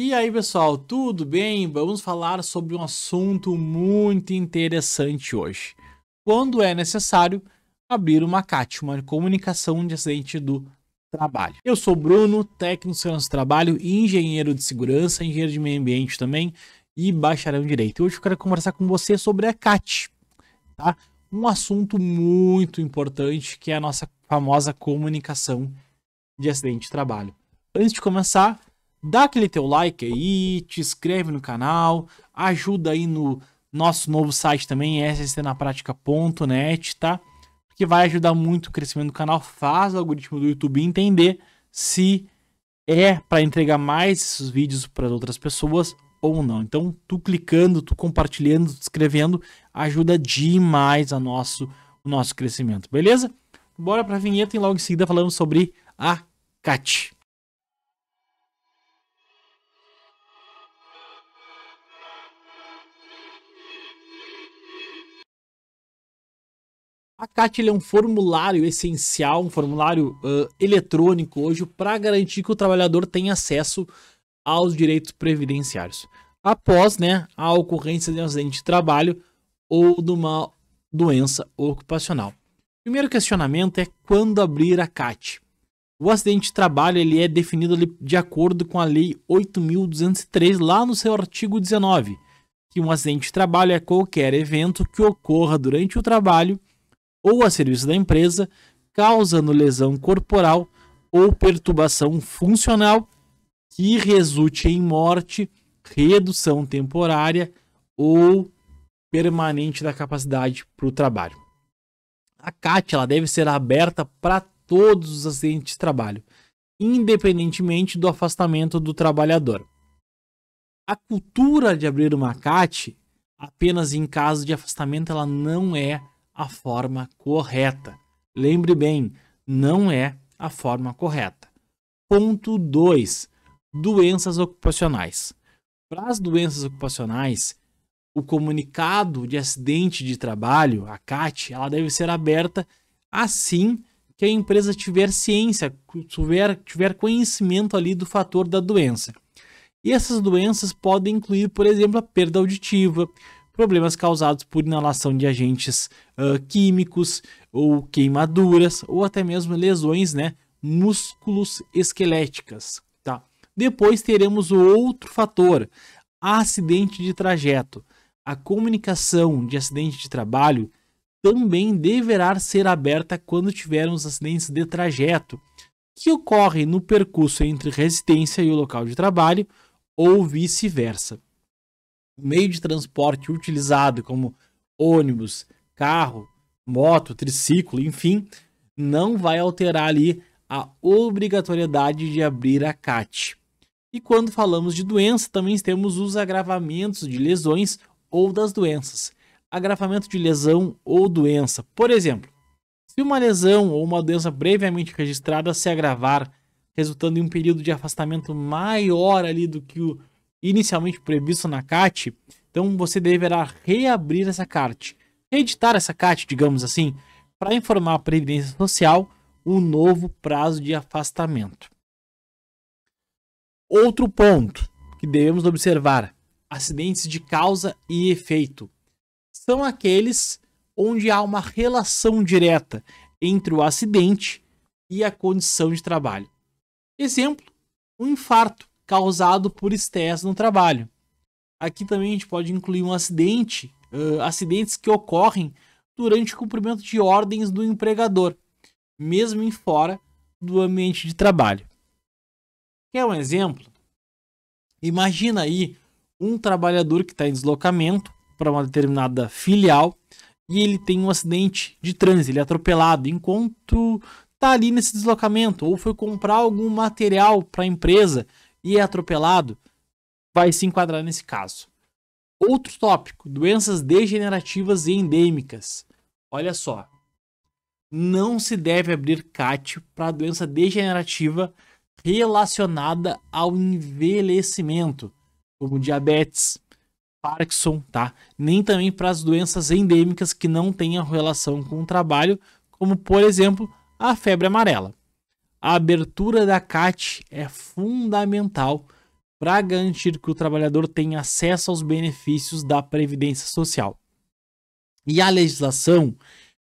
E aí pessoal, tudo bem? Vamos falar sobre um assunto muito interessante hoje. Quando é necessário abrir uma CAT, uma comunicação de acidente do trabalho. Eu sou Bruno, técnico de segurança do trabalho, engenheiro de segurança, engenheiro de meio ambiente também e bacharel em direito. hoje eu quero conversar com você sobre a CAT, tá? Um assunto muito importante que é a nossa famosa comunicação de acidente de trabalho. Antes de começar, dá aquele teu like aí, te inscreve no canal, ajuda aí no nosso novo site também, sstnaprática.net, tá? Que vai ajudar muito o crescimento do canal, faz o algoritmo do YouTube entender se é para entregar mais esses vídeos para outras pessoas ou não. Então, tu clicando, tu compartilhando, tu escrevendo, ajuda demais a nosso, o nosso crescimento, beleza? Bora para a vinheta e logo em seguida falamos sobre a CAT. A CAT é um formulário essencial, um formulário uh, eletrônico hoje para garantir que o trabalhador tenha acesso aos direitos previdenciários. Após né, a ocorrência de um acidente de trabalho ou de uma doença ocupacional. Primeiro questionamento é quando abrir a CAT. O acidente de trabalho ele é definido de acordo com a Lei 8.203, lá no seu artigo 19, que um acidente de trabalho é qualquer evento que ocorra durante o trabalho ou a serviço da empresa, causando lesão corporal ou perturbação funcional que resulte em morte, redução temporária ou permanente da capacidade para o trabalho. A CAT ela deve ser aberta para todos os acidentes de trabalho, independentemente do afastamento do trabalhador. A cultura de abrir uma CAT apenas em caso de afastamento ela não é a forma correta. Lembre bem, não é a forma correta. Ponto 2. Doenças ocupacionais. Para as doenças ocupacionais, o comunicado de acidente de trabalho, a CAT, ela deve ser aberta assim que a empresa tiver ciência, tiver, tiver conhecimento ali do fator da doença. E essas doenças podem incluir, por exemplo, a perda auditiva, problemas causados por inalação de agentes uh, químicos ou queimaduras ou até mesmo lesões, né, músculos esqueléticas, tá? Depois teremos o outro fator, acidente de trajeto. A comunicação de acidente de trabalho também deverá ser aberta quando tivermos acidentes de trajeto que ocorrem no percurso entre residência e o local de trabalho ou vice-versa meio de transporte utilizado como ônibus, carro, moto, triciclo, enfim, não vai alterar ali a obrigatoriedade de abrir a CAT. E quando falamos de doença, também temos os agravamentos de lesões ou das doenças. Agravamento de lesão ou doença. Por exemplo, se uma lesão ou uma doença previamente registrada se agravar, resultando em um período de afastamento maior ali do que o inicialmente previsto na CAT, então você deverá reabrir essa CAT, editar essa CAT, digamos assim, para informar a Previdência Social o novo prazo de afastamento. Outro ponto que devemos observar: acidentes de causa e efeito são aqueles onde há uma relação direta entre o acidente e a condição de trabalho. Exemplo, um infarto causado por estresse no trabalho. Aqui também a gente pode incluir um acidente, uh, acidentes que ocorrem durante o cumprimento de ordens do empregador, mesmo em fora do ambiente de trabalho. Quer um exemplo? Imagina aí um trabalhador que está em deslocamento para uma determinada filial e ele tem um acidente de trânsito, ele é atropelado enquanto está ali nesse deslocamento ou foi comprar algum material para a empresa e é atropelado, vai se enquadrar nesse caso. Outro tópico: doenças degenerativas e endêmicas. Olha só. Não se deve abrir CAT para doença degenerativa relacionada ao envelhecimento, como diabetes, Parkinson, tá? Nem também para as doenças endêmicas que não tenham relação com o trabalho, como por exemplo a febre amarela a abertura da CAT é fundamental para garantir que o trabalhador tenha acesso aos benefícios da Previdência Social. E a legislação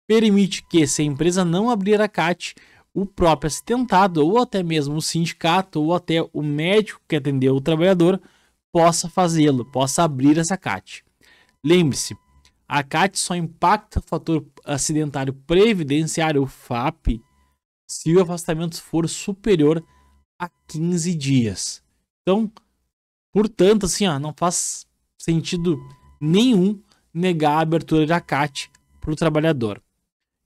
permite que, se a empresa não abrir a CAT, o próprio assistentado, ou até mesmo o sindicato, ou até o médico que atendeu o trabalhador, possa fazê-lo, possa abrir essa CAT. Lembre-se, a CAT só impacta o fator acidentário previdenciário, o FAP, se o afastamento for superior a 15 dias. Então, portanto, assim, ó, não faz sentido nenhum negar a abertura de ACAT para o trabalhador.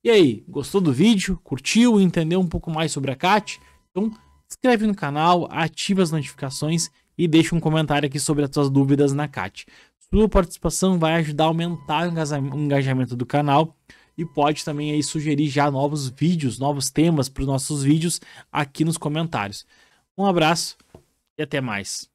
E aí, gostou do vídeo? Curtiu? Entendeu um pouco mais sobre a CAT? Então, se inscreve no canal, ativa as notificações e deixa um comentário aqui sobre as suas dúvidas na CAT. Sua participação vai ajudar a aumentar o engajamento do canal e pode também aí sugerir já novos vídeos, novos temas para os nossos vídeos aqui nos comentários. Um abraço e até mais.